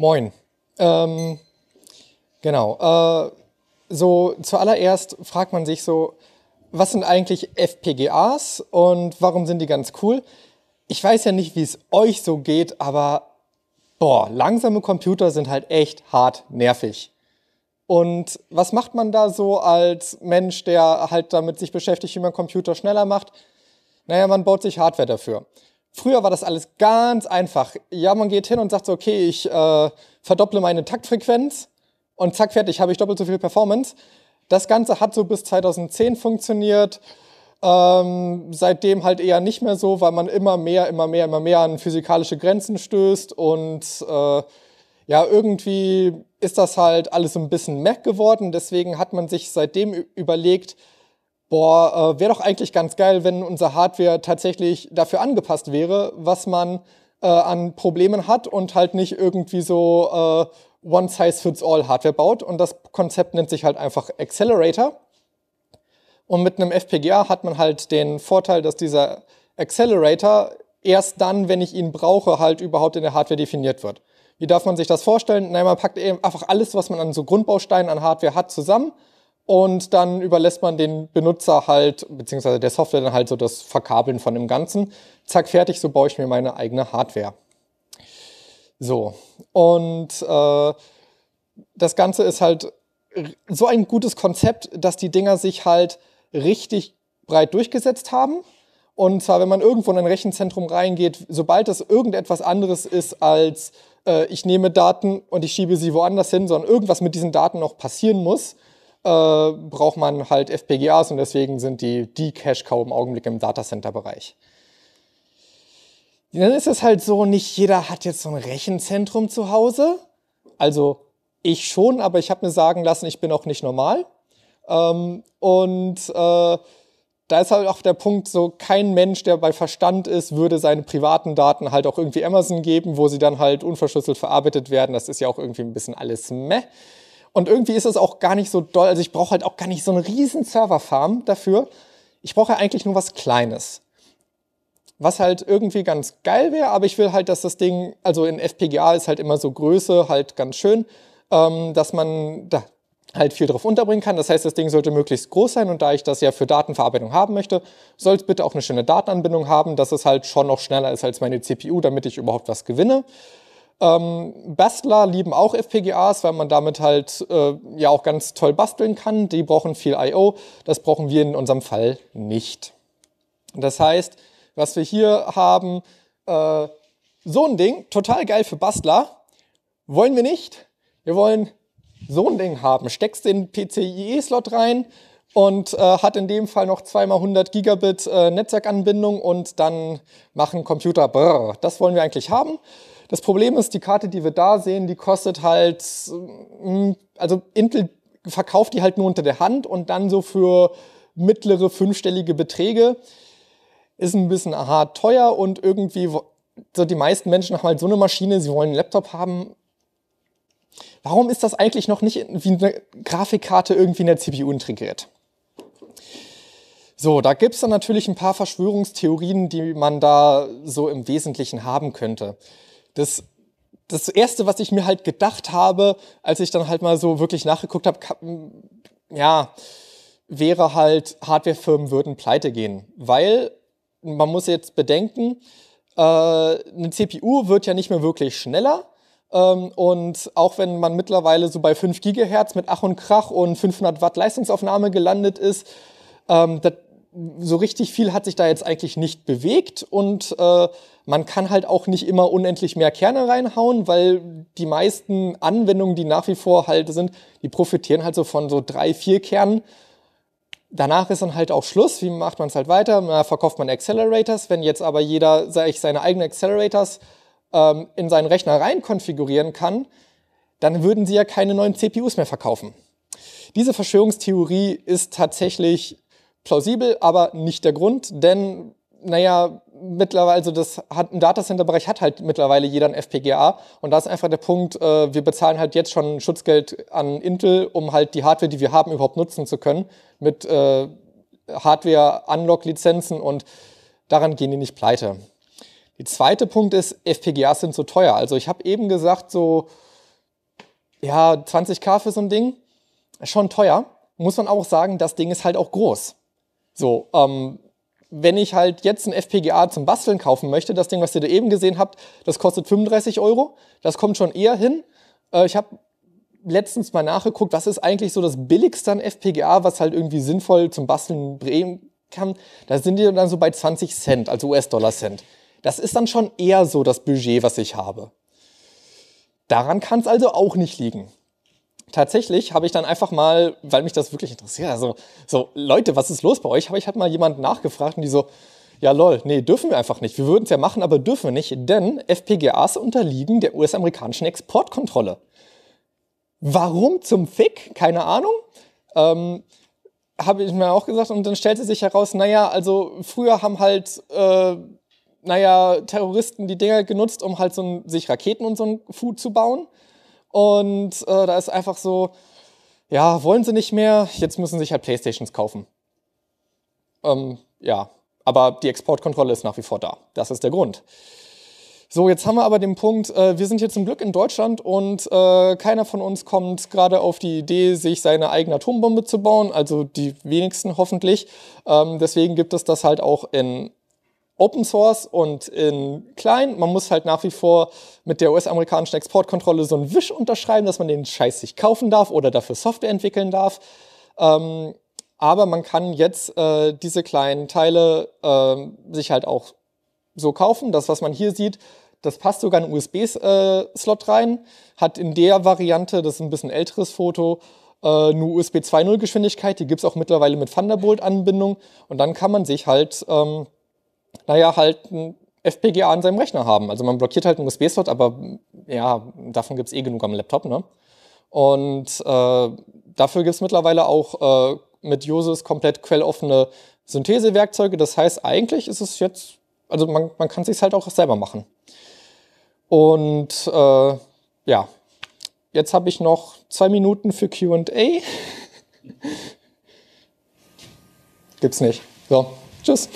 Moin. Ähm, genau. Äh, so zuallererst fragt man sich so, was sind eigentlich FPGAs und warum sind die ganz cool? Ich weiß ja nicht, wie es euch so geht, aber boah, langsame Computer sind halt echt hart nervig. Und was macht man da so als Mensch, der halt damit sich beschäftigt, wie man Computer schneller macht? Naja, man baut sich Hardware dafür. Früher war das alles ganz einfach. Ja, man geht hin und sagt so, okay, ich äh, verdopple meine Taktfrequenz und zack, fertig, habe ich doppelt so viel Performance. Das Ganze hat so bis 2010 funktioniert. Ähm, seitdem halt eher nicht mehr so, weil man immer mehr, immer mehr, immer mehr an physikalische Grenzen stößt und äh, ja, irgendwie ist das halt alles so ein bisschen Mac geworden. Deswegen hat man sich seitdem überlegt, boah, äh, wäre doch eigentlich ganz geil, wenn unser Hardware tatsächlich dafür angepasst wäre, was man äh, an Problemen hat und halt nicht irgendwie so äh, One-Size-Fits-All-Hardware baut. Und das Konzept nennt sich halt einfach Accelerator. Und mit einem FPGA hat man halt den Vorteil, dass dieser Accelerator erst dann, wenn ich ihn brauche, halt überhaupt in der Hardware definiert wird. Wie darf man sich das vorstellen? Nein, man packt eben einfach alles, was man an so Grundbausteinen an Hardware hat, zusammen und dann überlässt man den Benutzer halt, beziehungsweise der Software dann halt so das Verkabeln von dem Ganzen. Zack, fertig, so baue ich mir meine eigene Hardware. So, und äh, das Ganze ist halt so ein gutes Konzept, dass die Dinger sich halt richtig breit durchgesetzt haben. Und zwar, wenn man irgendwo in ein Rechenzentrum reingeht, sobald das irgendetwas anderes ist als äh, ich nehme Daten und ich schiebe sie woanders hin, sondern irgendwas mit diesen Daten noch passieren muss, äh, braucht man halt FPGAs und deswegen sind die die Cache-Cow im Augenblick im Datacenter-Bereich. Dann ist es halt so, nicht jeder hat jetzt so ein Rechenzentrum zu Hause. Also ich schon, aber ich habe mir sagen lassen, ich bin auch nicht normal. Ähm, und äh, da ist halt auch der Punkt, so kein Mensch, der bei Verstand ist, würde seine privaten Daten halt auch irgendwie Amazon geben, wo sie dann halt unverschlüsselt verarbeitet werden. Das ist ja auch irgendwie ein bisschen alles meh. Und irgendwie ist es auch gar nicht so doll. Also ich brauche halt auch gar nicht so einen riesen Serverfarm dafür. Ich brauche ja eigentlich nur was Kleines. Was halt irgendwie ganz geil wäre, aber ich will halt, dass das Ding, also in FPGA ist halt immer so Größe halt ganz schön, ähm, dass man da halt viel drauf unterbringen kann. Das heißt, das Ding sollte möglichst groß sein und da ich das ja für Datenverarbeitung haben möchte, soll es bitte auch eine schöne Datenanbindung haben, dass es halt schon noch schneller ist als meine CPU, damit ich überhaupt was gewinne. Ähm, Bastler lieben auch FPGAs, weil man damit halt äh, ja auch ganz toll basteln kann. Die brauchen viel I.O. Das brauchen wir in unserem Fall nicht. Das heißt, was wir hier haben, äh, so ein Ding, total geil für Bastler, wollen wir nicht. Wir wollen so ein Ding haben. Steckst den PCIe-Slot rein, und äh, hat in dem Fall noch zweimal 100 Gigabit äh, Netzwerkanbindung und dann machen Computer brrr. Das wollen wir eigentlich haben. Das Problem ist, die Karte, die wir da sehen, die kostet halt, ähm, also Intel verkauft die halt nur unter der Hand und dann so für mittlere fünfstellige Beträge. Ist ein bisschen hart teuer und irgendwie, so die meisten Menschen haben halt so eine Maschine, sie wollen einen Laptop haben. Warum ist das eigentlich noch nicht wie eine Grafikkarte irgendwie in der CPU integriert? So, da gibt's dann natürlich ein paar Verschwörungstheorien, die man da so im Wesentlichen haben könnte. Das, das Erste, was ich mir halt gedacht habe, als ich dann halt mal so wirklich nachgeguckt habe, ja, wäre halt, Hardwarefirmen würden pleite gehen. Weil man muss jetzt bedenken, äh, eine CPU wird ja nicht mehr wirklich schneller. Ähm, und auch wenn man mittlerweile so bei 5 Gigahertz mit Ach und Krach und 500 Watt Leistungsaufnahme gelandet ist, ähm, das so richtig viel hat sich da jetzt eigentlich nicht bewegt und äh, man kann halt auch nicht immer unendlich mehr Kerne reinhauen, weil die meisten Anwendungen, die nach wie vor halt sind, die profitieren halt so von so drei, vier Kernen. Danach ist dann halt auch Schluss. Wie macht man es halt weiter? Na, verkauft man Accelerators. Wenn jetzt aber jeder, sag ich, seine eigenen Accelerators ähm, in seinen Rechner rein konfigurieren kann, dann würden sie ja keine neuen CPUs mehr verkaufen. Diese Verschwörungstheorie ist tatsächlich plausibel, aber nicht der Grund, denn naja, mittlerweile, also das hat, im Datacenter-Bereich hat halt mittlerweile jeder ein FPGA. Und da ist einfach der Punkt, äh, wir bezahlen halt jetzt schon Schutzgeld an Intel, um halt die Hardware, die wir haben, überhaupt nutzen zu können. Mit äh, Hardware-Unlock-Lizenzen und daran gehen die nicht pleite. Die zweite Punkt ist, FPGAs sind so teuer. Also ich habe eben gesagt, so, ja, 20k für so ein Ding, schon teuer. Muss man auch sagen, das Ding ist halt auch groß. So, ähm, wenn ich halt jetzt ein FPGA zum Basteln kaufen möchte, das Ding, was ihr da eben gesehen habt, das kostet 35 Euro. Das kommt schon eher hin. Äh, ich habe letztens mal nachgeguckt, was ist eigentlich so das billigste an FPGA, was halt irgendwie sinnvoll zum Basteln bringen kann. Da sind die dann so bei 20 Cent, also US-Dollar-Cent. Das ist dann schon eher so das Budget, was ich habe. Daran kann es also auch nicht liegen tatsächlich habe ich dann einfach mal, weil mich das wirklich interessiert, also so, Leute, was ist los bei euch? Habe ich halt mal jemanden nachgefragt und die so, ja lol, nee, dürfen wir einfach nicht. Wir würden es ja machen, aber dürfen wir nicht, denn FPGAs unterliegen der US-amerikanischen Exportkontrolle. Warum zum Fick? Keine Ahnung. Ähm, habe ich mir auch gesagt und dann stellte sich heraus, naja, also früher haben halt, äh, naja, Terroristen die Dinger genutzt, um halt so ein, sich Raketen und so ein Food zu bauen. Und äh, da ist einfach so, ja, wollen sie nicht mehr, jetzt müssen sie sich halt Playstations kaufen. Ähm, ja, aber die Exportkontrolle ist nach wie vor da. Das ist der Grund. So, jetzt haben wir aber den Punkt, äh, wir sind hier zum Glück in Deutschland und äh, keiner von uns kommt gerade auf die Idee, sich seine eigene Atombombe zu bauen, also die wenigsten hoffentlich. Ähm, deswegen gibt es das halt auch in Open Source und in klein. Man muss halt nach wie vor mit der US-amerikanischen Exportkontrolle so einen Wisch unterschreiben, dass man den Scheiß sich kaufen darf oder dafür Software entwickeln darf. Ähm, aber man kann jetzt äh, diese kleinen Teile äh, sich halt auch so kaufen. Das, was man hier sieht, das passt sogar in einen USB-Slot äh, rein. Hat in der Variante, das ist ein bisschen älteres Foto, äh, nur USB 2.0 Geschwindigkeit. Die gibt es auch mittlerweile mit Thunderbolt-Anbindung. Und dann kann man sich halt ähm, naja, halt ein FPGA an seinem Rechner haben. Also man blockiert halt einen USB-Slot, aber ja, davon gibt es eh genug am Laptop. Ne? Und äh, dafür gibt es mittlerweile auch äh, mit Uses komplett quelloffene Synthesewerkzeuge. Das heißt, eigentlich ist es jetzt, also man, man kann es sich halt auch selber machen. Und äh, ja, jetzt habe ich noch zwei Minuten für QA. Gibt's nicht. So, tschüss.